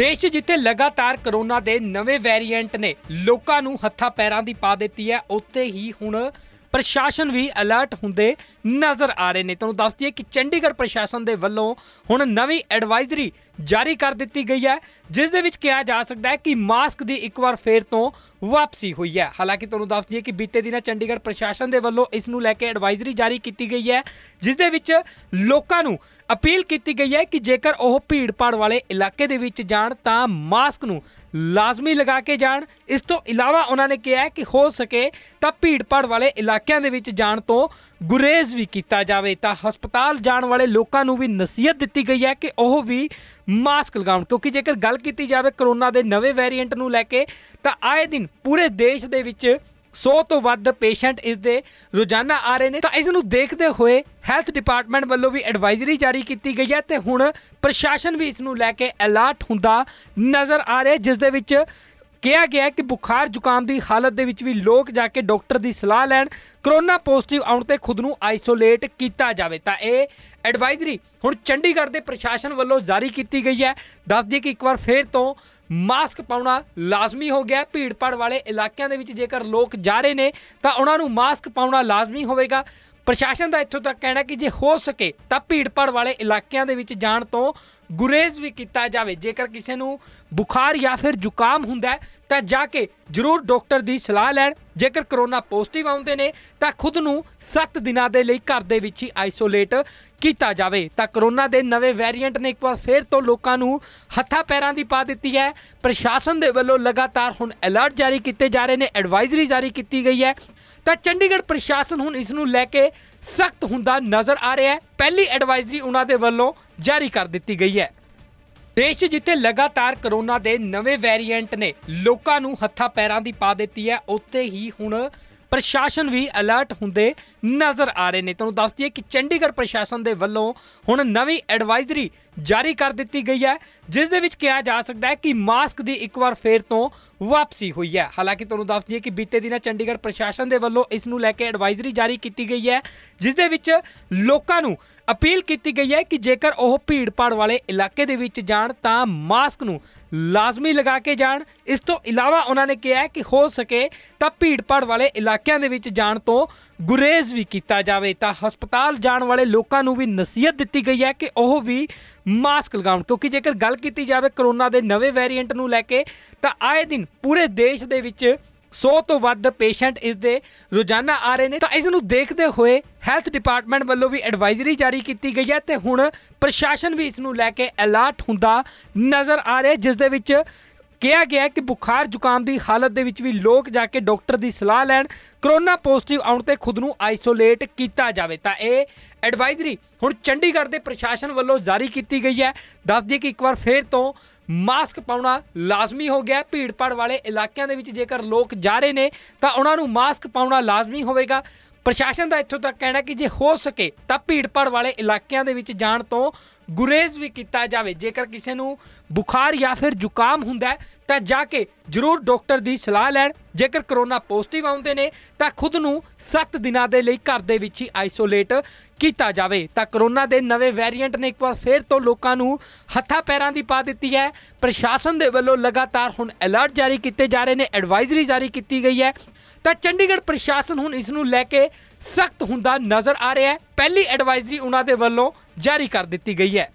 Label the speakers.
Speaker 1: ਦੇਸ਼ ਜਿੱਥੇ ਲਗਾਤਾਰ ਕਰੋਨਾ ਦੇ ਨਵੇਂ ਵੈਰੀਐਂਟ ਨੇ ਲੋਕਾਂ ਨੂੰ ਹੱਥਾਂ ਪੈਰਾਂ ਦੀ ਪਾ ਦਿੱਤੀ ਹੈ ਉੱਥੇ ਹੀ ਹੁਣ ਪ੍ਰਸ਼ਾਸਨ ਵੀ ਅਲਰਟ ਹੁੰਦੇ ਨਜ਼ਰ ਆ ਰਹੇ ਨੇ ਤੁਹਾਨੂੰ ਦੱਸ ਦਈਏ ਕਿ ਚੰਡੀਗੜ੍ਹ ਪ੍ਰਸ਼ਾਸਨ ਦੇ ਵੱਲੋਂ ਹੁਣ ਨਵੀਂ ਐਡਵਾਈਜ਼ਰੀ ਜਾਰੀ ਕਰ ਦਿੱਤੀ ਗਈ ਹੈ ਜਿਸ ਦੇ ਵਿੱਚ ਕਿਹਾ ਜਾ ਸਕਦਾ ਹੈ ਕਿ ਮਾਸਕ ਦੀ ਇੱਕ ਵਾਰ ਫੇਰ ਤੋਂ ਵਾਪਸੀ ਹੋਈ ਹੈ ਹਾਲਾਂਕਿ ਤੁਹਾਨੂੰ ਦੱਸ ਦਈਏ ਕਿ ਬੀਤੇ ਦਿਨਾਂ ਚੰਡੀਗੜ੍ਹ ਪ੍ਰਸ਼ਾਸਨ ਦੇ ਵੱਲੋਂ ਇਸ ਨੂੰ ਲੈ ਕੇ ਐਡਵਾਈਜ਼ਰੀ ਜਾਰੀ ਕੀਤੀ ਗਈ ਹੈ ਜਿਸ ਦੇ ਵਿੱਚ ਲੋਕਾਂ ਨੂੰ ਅਪੀਲ ਕੀਤੀ ਗਈ ਹੈ ਕਿ ਜੇਕਰ ਉਹ ਭੀੜ-ਭਾੜ ਵਾਲੇ ਇਲਾਕੇ ਦੇ ਵਿੱਚ ਜਾਣ ਤਾਂ ਮਾਸਕ ਨੂੰ ਲਾਜ਼ਮੀ ਲਗਾ ਕੇ ਜਾਣ ਇਸ ਤੋਂ ਇਲਾਵਾ ਉਹਨਾਂ ਨੇ ਕਿਹਾ ਕਿ ਹੋ ਸਕੇ ਤਾਂ ਭੀੜ-ਭਾੜ ਵਾਲੇ ਇਲਾਕਿਆਂ ਦੇ ਵਿੱਚ ਜਾਣ ਤੋਂ ਗੁਰੇਜ਼ ਵੀ ਕੀਤਾ ਜਾਵੇ ਤਾਂ ਹਸਪਤਾਲ ਜਾਣ ਵਾਲੇ ਲੋਕਾਂ ਨੂੰ ਵੀ ਨਸੀਹਤ ਦਿੱਤੀ ਗਈ ਹੈ ਕਿ ਉਹ ਵੀ ਮਾਸਕ ਲਗਾਉਣ ਕਿਉਂਕਿ ਜੇਕਰ ਗੱਲ ਕੀਤੀ ਜਾਵੇ ਕਰੋਨਾ ਦੇ ਨਵੇਂ ਵੈਰੀਐਂਟ ਨੂੰ ਲੈ ਕੇ ਤਾਂ ਆਏ ਦਿਨ ਪੂਰੇ ਦੇਸ਼ ਦੇ ਵਿੱਚ 100 ਤੋਂ ਵੱਧ ਪੇਸ਼ੈਂਟ ਇਸ ਦੇ ਰੋਜ਼ਾਨਾ ਆ ਰਹੇ ਨੇ ਤਾਂ ਇਸ ਨੂੰ ਦੇਖਦੇ ਹੋਏ ਹੈਲਥ ਡਿਪਾਰਟਮੈਂਟ ਵੱਲੋਂ ਵੀ ਐਡਵਾਈਜ਼ਰੀ ਜਾਰੀ ਕੀਤੀ ਗਈ ਹੈ ਤੇ ਹੁਣ ਪ੍ਰਸ਼ਾਸਨ ਵੀ ਇਸ ਨੂੰ ਲੈ ਕੇ ਅਲਰਟ ਹੁੰਦਾ ਨਜ਼ਰ ਆ ਰਿਹਾ ਜਿਸ ਦੇ ਵਿੱਚ ਕਿਹਾ ਗਿਆ ਕਿ ਬੁਖਾਰ ਜ਼ੁਕਾਮ ਦੀ ਹਾਲਤ ਦੇ ਵਿੱਚ ਵੀ ਲੋਕ ਜਾ ਕੇ ਡਾਕਟਰ ਦੀ ਸਲਾਹ ਲੈਣ ਕਰੋਨਾ ਪੋਜ਼ਿਟਿਵ ਆਉਣ ਤੇ ਖੁਦ ਨੂੰ ਆਈਸੋਲੇਟ ਕੀਤਾ ਜਾਵੇ ਤਾਂ ਇਹ ਐਡਵਾਈਜ਼ਰੀ ਹੁਣ ਚੰਡੀਗੜ੍ਹ ਦੇ ਪ੍ਰਸ਼ਾਸਨ ਵੱਲੋਂ ਜਾਰੀ ਕੀਤੀ ਗਈ ਹੈ ਦੱਸ ਦਈਏ ਕਿ ਇੱਕ ਵਾਰ ਫੇਰ ਤੋਂ ਮਾਸਕ ਪਾਉਣਾ ਲਾਜ਼ਮੀ ਹੋ ਗਿਆ ਭੀੜ ਭੀੜਪੜ ਵਾਲੇ ਇਲਾਕਿਆਂ ਦੇ ਵਿੱਚ ਜੇਕਰ ਲੋਕ ਜਾ ਰਹੇ ਨੇ ਤਾਂ ਉਹਨਾਂ ਨੂੰ ਮਾਸਕ ਪਾਉਣਾ ਲਾਜ਼ਮੀ ਹੋਵੇਗਾ ਪ੍ਰਸ਼ਾਸਨ ਦਾ ਇੱਥੋਂ ਤੱਕ ਕਹਿਣਾ ਕਿ ਜੇ ਹੋ ਸਕੇ ਤਾਂ ਭੀੜ ਭੀੜਪੜ ਵਾਲੇ ਇਲਾਕਿਆਂ ਦੇ ਵਿੱਚ ਜਾਣ ਤੋਂ ਗੁਰੇਜ਼ ਵੀ ਕੀਤਾ ਜਾਵੇ ਜੇਕਰ ਕਿਸੇ ਨੂੰ ਬੁਖਾਰ ਜਾਂ ਫਿਰ ਜ਼ੁਕਾਮ ਹੁੰਦਾ ਤਾਂ ਜਾ ਕੇ ਜ਼ਰੂਰ ਡਾਕਟਰ ਦੀ ਸਲਾਹ ਲੈਣ ਜੇਕਰ ਕਰੋਨਾ ਪੋਜ਼ਿਟਿਵ ਆਉਂਦੇ ਨੇ ਤਾਂ ਖੁਦ ਨੂੰ 7 ਦਿਨਾਂ ਦੇ ਲਈ ਘਰ ਦੇ ਵਿੱਚ ਹੀ ਆਈਸੋਲੇਟ ਕੀਤਾ ਜਾਵੇ ਤਾਂ ਕਰੋਨਾ ਦੇ ਨਵੇਂ ਵੈਰੀਐਂਟ ਨੇ ਇੱਕ ਵਾਰ ਫੇਰ ਤੋਂ ਲੋਕਾਂ ਨੂੰ ਹੱਥਾਂ ਪੈਰਾਂ ਦੀ ਪਾ ਦਿੱਤੀ ਹੈ ਪ੍ਰਸ਼ਾਸਨ ਦੇ ਵੱਲੋਂ ਲਗਾਤਾਰ ਹੁਣ ਅਲਰਟ ਜਾਰੀ ਕੀਤੇ ਜਾ ਰਹੇ ਨੇ ਐਡਵਾਈਜ਼ਰੀ ਜਾਰੀ ਕੀਤੀ ਗਈ ਹੈ ਤਾਂ ਚੰਡੀਗੜ੍ਹ ਪ੍ਰਸ਼ਾਸਨ ਹੁਣ ਇਸ ਨੂੰ ਲੈ ਕੇ ਸਖਤ ਹੁੰਦਾ ਨਜ਼ਰ ਆ ਰਿਹਾ ਹੈ ਪਹਿਲੀ ਐਡਵਾਈਜ਼ਰੀ ਉਹਨਾਂ ਦੇ ਵੱਲੋਂ ਜਾਰੀ ਕਰ ਦਿੱਤੀ ਗਈ ਹੈ ਦੇਸ਼ ਜਿੱਥੇ ਲਗਾਤਾਰ ਕਰੋਨਾ ਦੇ ਨਵੇਂ ਵੈਰੀਐਂਟ ਨੇ ਲੋਕਾਂ ਨੂੰ ਹੱਥਾਂ ਪੈਰਾਂ ਦੀ ਪਾ ਦਿੱਤੀ ਹੈ ਉੱਥੇ ਹੀ ਹੁਣ ਪ੍ਰਸ਼ਾਸਨ ਵੀ ਅਲਰਟ ਹੁੰਦੇ ਨਜ਼ਰ ਆ ਰਹੇ ਨੇ ਤੁਹਾਨੂੰ ਦੱਸ ਦਈਏ ਕਿ ਚੰਡੀਗੜ੍ਹ ਪ੍ਰਸ਼ਾਸਨ ਦੇ ਵੱਲੋਂ ਹੁਣ ਨਵੀਂ ਐਡਵਾਈਜ਼ਰੀ ਜਾਰੀ ਕਰ ਦਿੱਤੀ ਗਈ ਹੈ ਜਿਸ ਦੇ ਵਿੱਚ ਕਿਹਾ ਜਾ ਸਕਦਾ ਹੈ ਕਿ ਮਾਸਕ ਦੀ ਇੱਕ ਵਾਰ ਫੇਰ ਤੋਂ ਵਾਪਸੀ ਹੋਈ ਹੈ ਹਾਲਾਂਕਿ ਤੁਹਾਨੂੰ ਦੱਸ ਦਈਏ ਕਿ ਬੀਤੇ ਦਿਨਾਂ ਚੰਡੀਗੜ੍ਹ ਪ੍ਰਸ਼ਾਸਨ ਦੇ ਵੱਲੋਂ ਇਸ ਨੂੰ ਲੈ ਕੇ ਐਡਵਾਈਜ਼ਰੀ ਜਾਰੀ ਕੀਤੀ ਗਈ ਹੈ ਜਿਸ ਦੇ ਵਿੱਚ ਲੋਕਾਂ ਨੂੰ ਅਪੀਲ ਕੀਤੀ ਗਈ ਹੈ ਕਿ ਜੇਕਰ ਉਹ ਭੀੜ ਭਾੜ ਵਾਲੇ ਇਲਾਕੇ ਦੇ ਵਿੱਚ ਜਾਣ ਤਾਂ ਮਾਸਕ ਨੂੰ ਲਾਜ਼ਮੀ ਲਗਾ ਕੇ ਜਾਣ ਇਸ ਤੋਂ ਇਲਾਵਾ ਉਹਨਾਂ ਨੇ ਕਿਹਾ ਕਿ ਹੋ ਸਕੇ ਤਾਂ ਭੀੜ ਭਾੜ ਵਾਲੇ ਇਲਾਕਿਆਂ ਦੇ ਵਿੱਚ ਜਾਣ ਤੋਂ ਗੁਰੇਜ਼ ਵੀ ਕੀਤਾ ਜਾਵੇ ਤਾਂ ਹਸਪਤਾਲ ਜਾਣ ਵਾਲੇ ਲੋਕਾਂ ਨੂੰ ਵੀ ਨਸੀਹਤ ਦਿੱਤੀ ਗਈ ਹੈ ਕਿ ਉਹ ਵੀ ਮਾਸਕ ਲਗਾਉਣ ਕਿਉਂਕਿ ਜੇਕਰ ਗੱਲ ਕੀਤੀ ਜਾਵੇ ਕਰੋਨਾ ਦੇ ਨਵੇਂ ਵੇਰੀਐਂਟ ਨੂੰ ਲੈ ਕੇ ਤਾਂ ਆਏ ਦਿਨ ਪੂਰੇ ਦੇਸ਼ ਦੇ ਵਿੱਚ 100 ਤੋਂ ਵੱਧ ਪੇਸ਼ੈਂਟ ਇਸ ਦੇ ਰੋਜ਼ਾਨਾ ਆ ਰਹੇ ਨੇ ਤਾਂ ਇਸ ਨੂੰ ਦੇਖਦੇ ਹੋਏ ਹੈਲਥ ਡਿਪਾਰਟਮੈਂਟ ਵੱਲੋਂ ਵੀ ਐਡਵਾਈਜ਼ਰੀ ਜਾਰੀ ਕੀਤੀ ਗਈ ਹੈ ਤੇ ਹੁਣ ਪ੍ਰਸ਼ਾਸਨ ਵੀ ਇਸ ਨੂੰ ਲੈ ਕੇ ਅਲਰਟ ਹੁੰਦਾ ਨਜ਼ਰ ਆ ਰਿਹਾ ਜਿਸ ਦੇ ਵਿੱਚ ਕਿਹਾ ਗਿਆ ਕਿ ਬੁਖਾਰ ਜ਼ੁਕਾਮ ਦੀ ਹਾਲਤ ਦੇ ਵਿੱਚ ਵੀ ਲੋਕ ਜਾ ਕੇ ਡਾਕਟਰ ਦੀ ਸਲਾਹ ਲੈਣ ਕਰੋਨਾ ਪੋਜ਼ਿਟਿਵ ਆਉਣ ਤੇ ਖੁਦ ਨੂੰ ਆਈਸੋਲੇਟ ਕੀਤਾ ਜਾਵੇ ਤਾਂ ਇਹ ਐਡਵਾਈਜ਼ਰੀ ਹੁਣ ਚੰਡੀਗੜ੍ਹ ਦੇ ਪ੍ਰਸ਼ਾਸਨ ਵੱਲੋਂ ਜਾਰੀ ਕੀਤੀ ਗਈ ਹੈ ਦੱਸ ਦਈਏ ਕਿ ਇੱਕ ਵਾਰ ਫੇਰ ਤੋਂ ਮਾਸਕ ਪਾਉਣਾ ਲਾਜ਼ਮੀ ਹੋ ਗਿਆ ਭੀੜ-ਭਾੜ ਵਾਲੇ ਇਲਾਕਿਆਂ ਦੇ ਵਿੱਚ ਜੇਕਰ ਲੋਕ ਜਾ ਰਹੇ ਨੇ ਤਾਂ ਉਹਨਾਂ ਨੂੰ ਮਾਸਕ ਪਾਉਣਾ ਲਾਜ਼ਮੀ ਹੋਵੇਗਾ ਪ੍ਰਸ਼ਾਸਨ ਦਾ ਇੱਥੋਂ ਤੱਕ ਕਹਿਣਾ ਕਿ ਜੇ ਹੋ ਸਕੇ ਤਾਂ ਭੀੜਪੜ ਵਾਲੇ ਇਲਾਕਿਆਂ ਦੇ ਵਿੱਚ ਜਾਣ ਤੋਂ ਗੁਰੇਜ਼ ਵੀ ਕੀਤਾ ਜਾਵੇ ਜੇਕਰ ਕਿਸੇ ਨੂੰ ਬੁਖਾਰ ਜਾਂ ਫਿਰ ਜ਼ੁਕਾਮ ਹੁੰਦਾ ਹੈ ਤਾਂ ਜਾ ਕੇ ਜ਼ਰੂਰ ਡਾਕਟਰ ਦੀ ਸਲਾਹ ਲੈਣ ਜੇਕਰ ਕਰੋਨਾ ਪੋਜ਼ਿਟਿਵ ਆਉਂਦੇ ਨੇ ਤਾਂ ਖੁਦ ਨੂੰ 7 ਦਿਨਾਂ ਦੇ ਲਈ ਘਰ ਦੇ ਵਿੱਚ ਹੀ ਆਈਸੋਲੇਟ ਕੀਤਾ ਜਾਵੇ ਤਾਂ ਕਰੋਨਾ ਦੇ ਨਵੇਂ ਵੈਰੀਐਂਟ ਨੇ ਇੱਕ ਵਾਰ ਫੇਰ ਤੋਂ ਲੋਕਾਂ ਨੂੰ ਹੱਥਾਂ ਪੈਰਾਂ ਦੀ ਪਾ ਦਿੱਤੀ ਹੈ ਪ੍ਰਸ਼ਾਸਨ ਦੇ ਵੱਲੋਂ ਲਗਾਤਾਰ ਹੁਣ ਅਲਰਟ ਜਾਰੀ ਕੀਤੇ ਜਾ ਰਹੇ ਨੇ ਐਡਵਾਈਜ਼ਰੀ ਜਾਰੀ ਕੀਤੀ ਗਈ ਹੈ ਤਾਂ ਚੰਡੀਗੜ੍ਹ ਪ੍ਰਸ਼ਾਸਨ ਹੁਣ ਇਸ ਨੂੰ ਲੈ ਕੇ ਸਖਤ ਹੁੰਦਾ ਨਜ਼ਰ ਆ ਰਿਹਾ ਹੈ ਪਹਿਲੀ ਐਡਵਾਈਜ਼ਰੀ ਉਹਨਾਂ ਦੇ ਵੱਲੋਂ ਜਾਰੀ ਕਰ ਦਿੱਤੀ ਗਈ ਹੈ